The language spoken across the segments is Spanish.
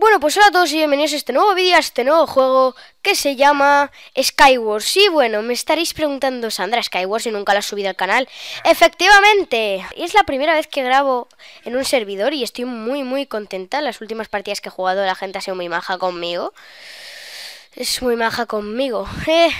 Bueno, pues hola a todos y bienvenidos a este nuevo vídeo, a este nuevo juego que se llama Skywars. Y bueno, me estaréis preguntando, Sandra, Skywars si nunca la has subido al canal. Efectivamente, es la primera vez que grabo en un servidor y estoy muy muy contenta. Las últimas partidas que he jugado la gente ha sido muy maja conmigo. Es muy maja conmigo. Eh,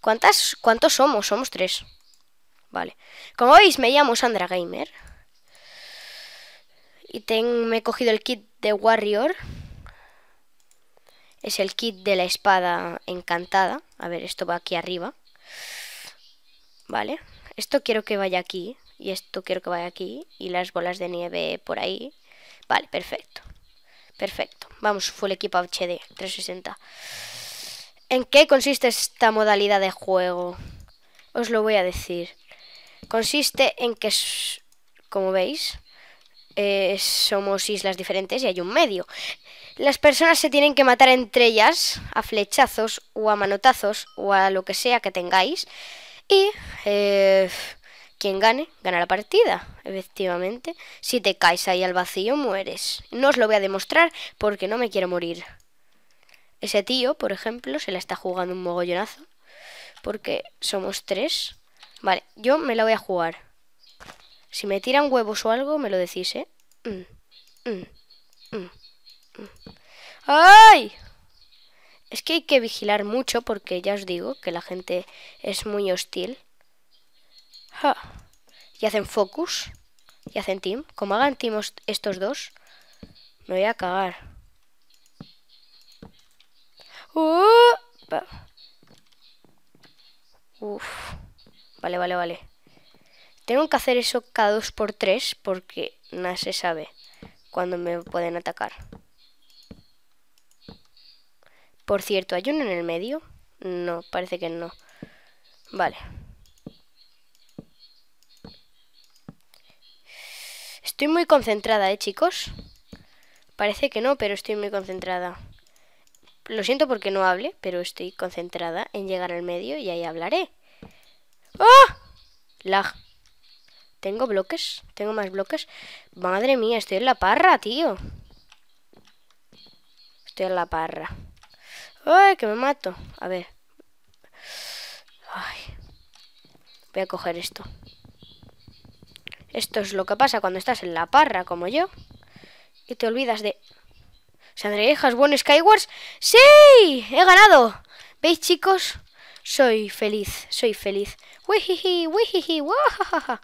¿Cuántas, ¿Cuántos somos? Somos tres. Vale. Como veis, me llamo Sandra Gamer. Y me he cogido el kit de Warrior. Es el kit de la espada encantada. A ver, esto va aquí arriba. Vale. Esto quiero que vaya aquí. Y esto quiero que vaya aquí. Y las bolas de nieve por ahí. Vale, perfecto. Perfecto. Vamos, full el equipo HD 360. ¿En qué consiste esta modalidad de juego? Os lo voy a decir. Consiste en que, como veis, eh, somos islas diferentes y hay un medio. Las personas se tienen que matar entre ellas a flechazos o a manotazos o a lo que sea que tengáis. Y eh, quien gane, gana la partida, efectivamente. Si te caes ahí al vacío, mueres. No os lo voy a demostrar porque no me quiero morir. Ese tío, por ejemplo, se la está jugando un mogollonazo. Porque somos tres. Vale, yo me la voy a jugar. Si me tiran huevos o algo, me lo decís, ¿eh? Mm, mm, mm, ¡Ay! Es que hay que vigilar mucho porque ya os digo que la gente es muy hostil. Ja. Y hacen focus. Y hacen team. Como hagan team estos dos, me voy a cagar. Uh, Uf. Vale, vale, vale. Tengo que hacer eso cada dos por tres porque no se sabe cuándo me pueden atacar. Por cierto, ¿hay uno en el medio? No, parece que no. Vale. Estoy muy concentrada, ¿eh, chicos? Parece que no, pero estoy muy concentrada. Lo siento porque no hable, pero estoy concentrada en llegar al medio y ahí hablaré. ¡Ah! ¡Oh! Lag. ¿Tengo bloques? ¿Tengo más bloques? Madre mía, estoy en la parra, tío. Estoy en la parra. ¡Ay, que me mato! A ver. Voy a coger esto. Esto es lo que pasa cuando estás en la parra, como yo. Y te olvidas de... ¿Sandrejas, buen Skywars? ¡Sí! ¡He ganado! ¿Veis, chicos? Soy feliz, soy feliz. ¡Weeheehee! ha wajajaja!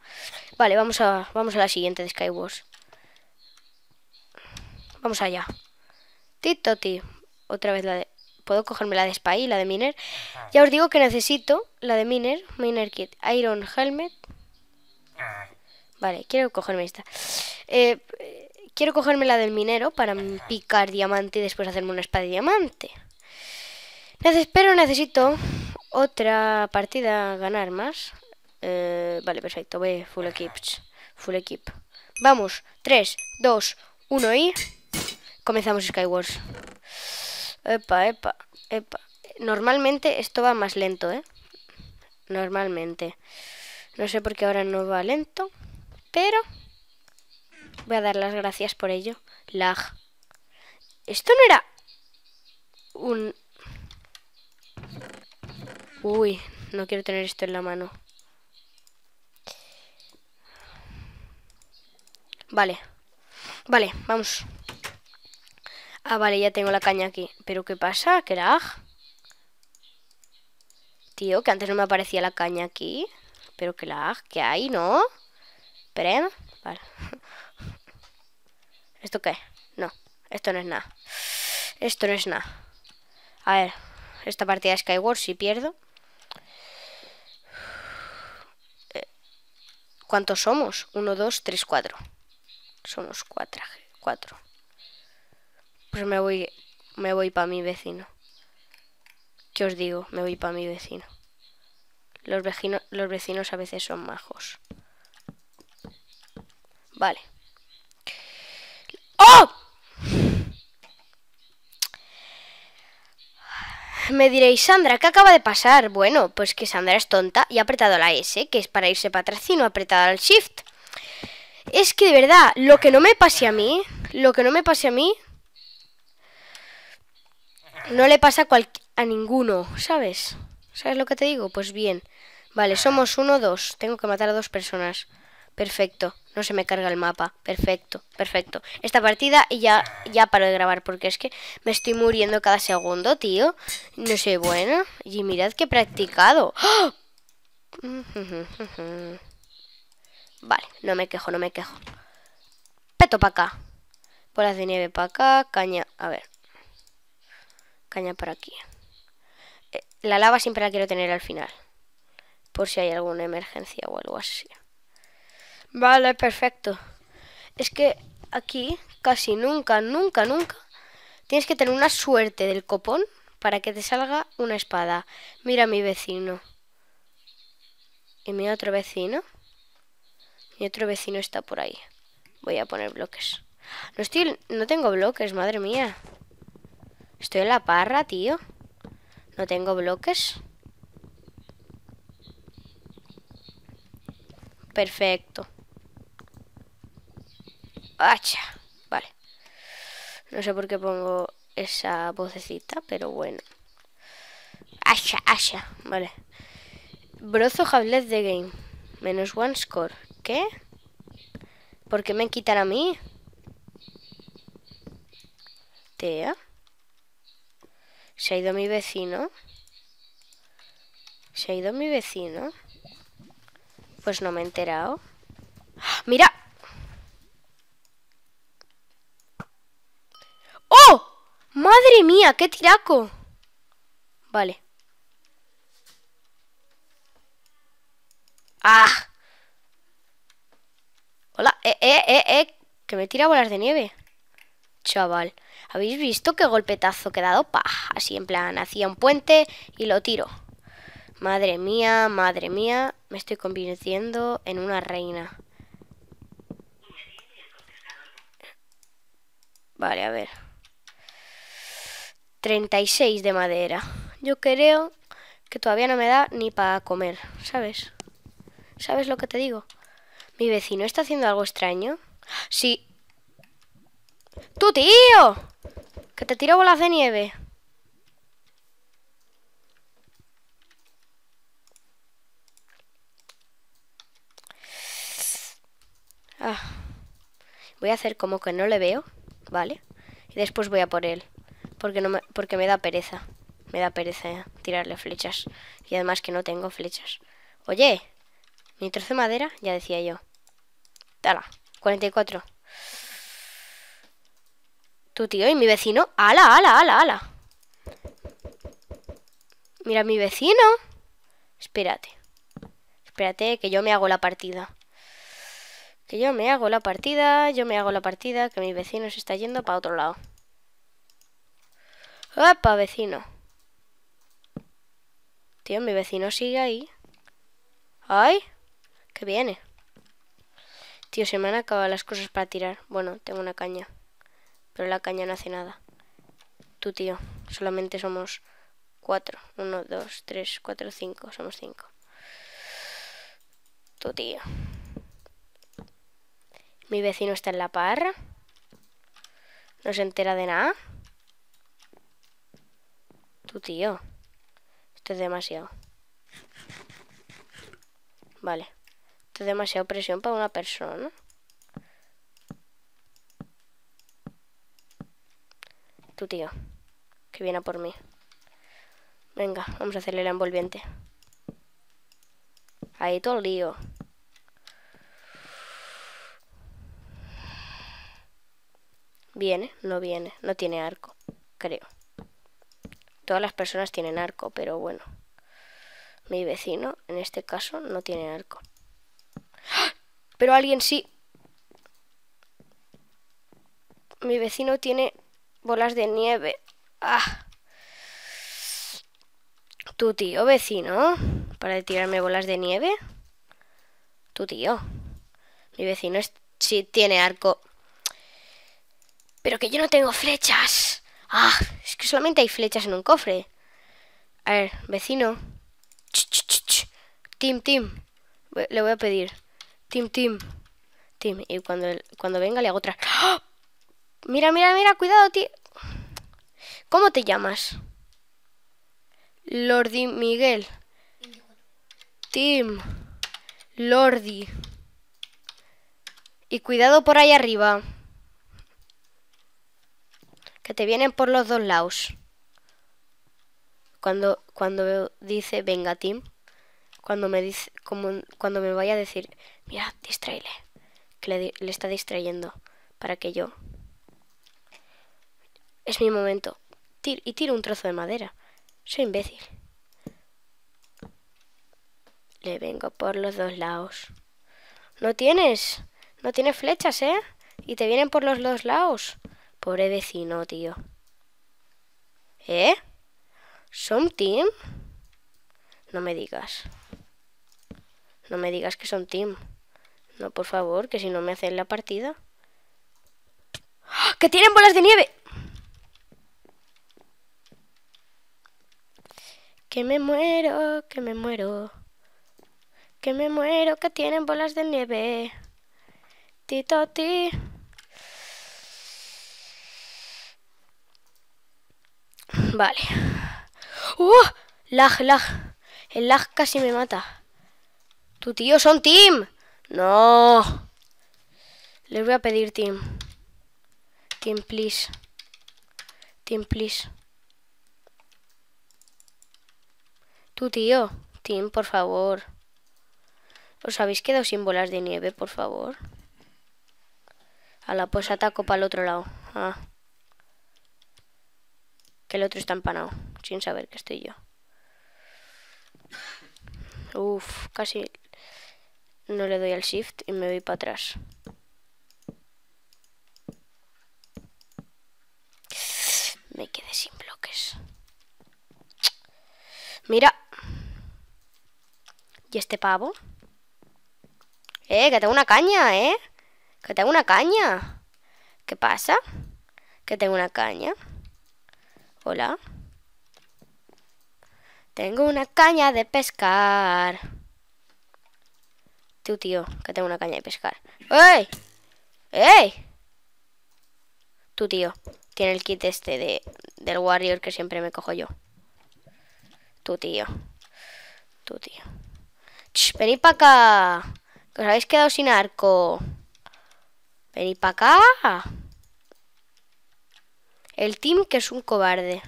Vale, vamos a, vamos a la siguiente de Skywars. Vamos allá. Titoti. Otra vez la de... Puedo cogerme la de Spy, la de Miner. Ah. Ya os digo que necesito la de Miner. Miner Kit. Iron Helmet. Ah. Vale, quiero cogerme esta. Eh, quiero cogerme la del minero para picar diamante y después hacerme una espada de diamante. Pero necesito otra partida ganar más. Eh, vale, perfecto. Ve full equip Full equip. Vamos. 3, 2, 1 y... Comenzamos Skywars. Epa, epa, epa. Normalmente esto va más lento, ¿eh? Normalmente. No sé por qué ahora no va lento. Pero... Voy a dar las gracias por ello. Lag. Esto no era... Un... Uy, no quiero tener esto en la mano. Vale. Vale, vamos. Ah, vale, ya tengo la caña aquí. ¿Pero qué pasa, lag? Tío, que antes no me aparecía la caña aquí. Pero qué la ¿qué hay, no? ¿Prem? Vale. ¿Esto qué? No, esto no es nada. Esto no es nada. A ver, esta partida de Skyward si pierdo. Eh, ¿Cuántos somos? 1, 2, tres, cuatro somos cuatro. cuatro. Pues me voy, me voy para mi vecino. ¿Qué os digo? Me voy para mi vecino. Los, vecinos los vecinos a veces son majos. Vale. ¡Oh! Me diréis, Sandra, ¿qué acaba de pasar? Bueno, pues que Sandra es tonta y ha apretado la S, que es para irse para atrás y no ha apretado el Shift. Es que de verdad, lo que no me pase a mí, lo que no me pase a mí, no le pasa a, a ninguno, ¿sabes? ¿Sabes lo que te digo? Pues bien. Vale, somos uno, dos. Tengo que matar a dos personas. Perfecto. No se me carga el mapa. Perfecto, perfecto. Esta partida y ya, ya paro de grabar porque es que me estoy muriendo cada segundo, tío. No sé, bueno. Y mirad que he practicado. ¡Ah! Vale, no me quejo, no me quejo. Peto para acá. Bolas de nieve para acá, caña... A ver. Caña para aquí. Eh, la lava siempre la quiero tener al final. Por si hay alguna emergencia o algo así. Vale, perfecto. Es que aquí casi nunca, nunca, nunca tienes que tener una suerte del copón para que te salga una espada. Mira a mi vecino. Y mi otro vecino otro vecino está por ahí. Voy a poner bloques. No estoy... No tengo bloques, madre mía. Estoy en la parra, tío. No tengo bloques. Perfecto. ¡Hacha! Vale. No sé por qué pongo esa vocecita, pero bueno. ¡Acha! ¡Acha! Vale. Brozo Hablet de Game. Menos one score qué? ¿Por qué me quitan a mí? Tea. Se ha ido mi vecino. Se ha ido mi vecino. Pues no me he enterado. ¡Ah! ¡Mira! ¡Oh! ¡Madre mía! ¡Qué tiraco! Vale. ¡Ah! Hola, eh, eh, eh, eh, que me tira bolas de nieve. Chaval, ¿habéis visto qué golpetazo que he dado? ¡Pah! así en plan, hacía un puente y lo tiro. Madre mía, madre mía, me estoy convirtiendo en una reina. Vale, a ver. 36 de madera. Yo creo que todavía no me da ni para comer, ¿sabes? ¿Sabes lo que te digo? ¿Mi vecino está haciendo algo extraño? Sí. ¡Tú, tío! Que te tiro bolas de nieve. Ah. Voy a hacer como que no le veo, ¿vale? Y después voy a por él. Porque, no me, porque me da pereza. Me da pereza eh, tirarle flechas. Y además que no tengo flechas. Oye, mi trozo de madera, ya decía yo. y 44. Tu tío y mi vecino. ¡Hala, hala, hala, ala Mira, mi vecino. Espérate. Espérate, que yo me hago la partida. Que yo me hago la partida, yo me hago la partida, que mi vecino se está yendo para otro lado. ¡Opa, vecino! Tío, mi vecino sigue ahí. ¡Ay! que viene? Tío, se me han acabado las cosas para tirar. Bueno, tengo una caña. Pero la caña no hace nada. Tú, tío. Solamente somos cuatro. Uno, dos, tres, cuatro, cinco. Somos cinco. Tú, tío. Mi vecino está en la parra. No se entera de nada. Tú, tío. Esto es demasiado. Vale. Esto es demasiada presión para una persona. Tu tío, que viene a por mí. Venga, vamos a hacerle la envolviente. Ahí todo el lío. Viene, no viene, no tiene arco, creo. Todas las personas tienen arco, pero bueno. Mi vecino, en este caso, no tiene arco. Pero alguien sí. Mi vecino tiene bolas de nieve. ¡Ah! ¿Tu tío vecino? ¿Para tirarme bolas de nieve? Tu tío. Mi vecino es... sí tiene arco. Pero que yo no tengo flechas. Ah, es que solamente hay flechas en un cofre. A ver, vecino. Tim, Tim. Le voy a pedir. Tim, Tim. Tim. Y cuando, cuando venga le hago otra. ¡Ah! Mira, mira, mira, cuidado, Tim ¿Cómo te llamas? Lordi Miguel. Tim. Lordi. Y cuidado por ahí arriba. Que te vienen por los dos lados. Cuando, cuando dice, venga, Tim cuando me, dice, cuando me vaya a decir, mira, distraile, que le, está distrayendo para que yo... Es mi momento. y tiro un trozo de madera. Soy imbécil. Le vengo por los dos lados. No tienes. No tienes flechas, ¿eh? Y te vienen por los dos lados. Pobre vecino, tío. ¿Eh? Something. No me digas. No me digas que son team. No, por favor, que si no me hacen la partida. ¡Ah! ¡Que tienen bolas de nieve! Que me muero, que me muero. Que me muero, que tienen bolas de nieve. Tito ti. Vale. ¡Uh! Lag, lag. El lag casi me mata. Tu tío son Tim! No. Les voy a pedir Tim. Tim, please. Tim, please. Tu tío. Tim, por favor. ¿Os habéis quedado sin bolas de nieve, por favor? A la pues ataco para el otro lado. Ah. Que el otro está empanado, sin saber que estoy yo. Uf, casi no le doy al shift y me voy para atrás. Me quedé sin bloques. Mira. ¿Y este pavo? Eh, que tengo una caña, eh. Que tengo una caña. ¿Qué pasa? Que tengo una caña. Hola. Tengo una caña de pescar. Tú, tío, que tengo una caña de pescar. ¡Ey! ¡Ey! Tú, tío, tiene el kit este de, del warrior que siempre me cojo yo. Tú, tío. Tú, tío. vení venid para acá. Que os habéis quedado sin arco. Venid para acá. El team que es un cobarde.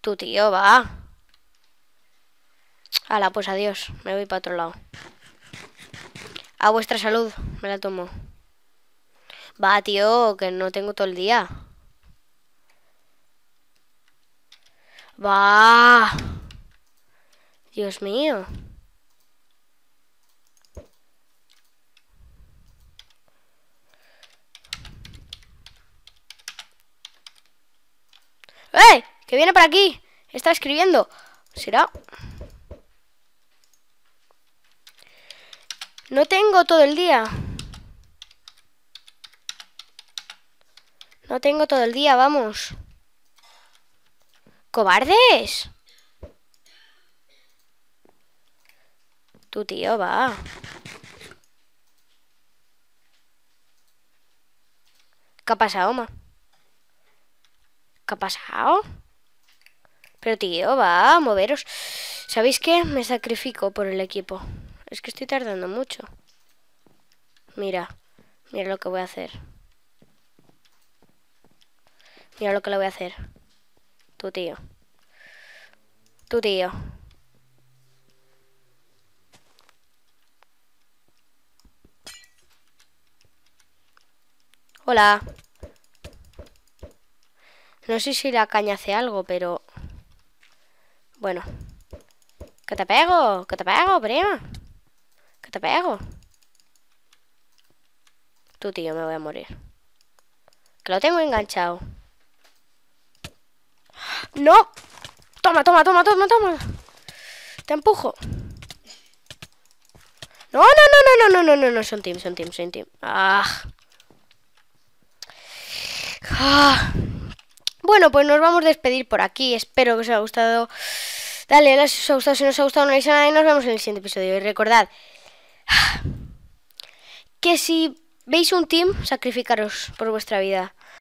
Tu tío va. Hala, pues adiós, me voy para otro lado. A vuestra salud, me la tomo. Va, tío, que no tengo todo el día. Va. Dios mío. ¡Eh! ¡Que viene por aquí! Está escribiendo. ¿Será? No tengo todo el día. No tengo todo el día, vamos. ¡Cobardes! Tu tío va. ¿Qué ha pasado, ma? ¿Qué ha pasado? Pero tío, va, a moveros. ¿Sabéis qué? Me sacrifico por el equipo es que estoy tardando mucho. Mira, mira lo que voy a hacer. Mira lo que le voy a hacer. Tu tío. Tu tío. Hola. No sé si la caña hace algo, pero... Bueno. ¡Que te pego! ¡Que te pego, prima! ¿Te pego? Tú, tío, me voy a morir. Que lo tengo enganchado. ¡No! Toma, toma, toma, toma, toma. Te empujo. No, no, no, no, no, no, no, no, no. Son team, son team, son team. Ah. Ah. Bueno, pues nos vamos a despedir por aquí. Espero que os haya gustado. Dale, dale, si os ha gustado, si no os ha gustado, no hay nada y nos vemos en el siguiente episodio. Y recordad, que si veis un team, sacrificaros por vuestra vida.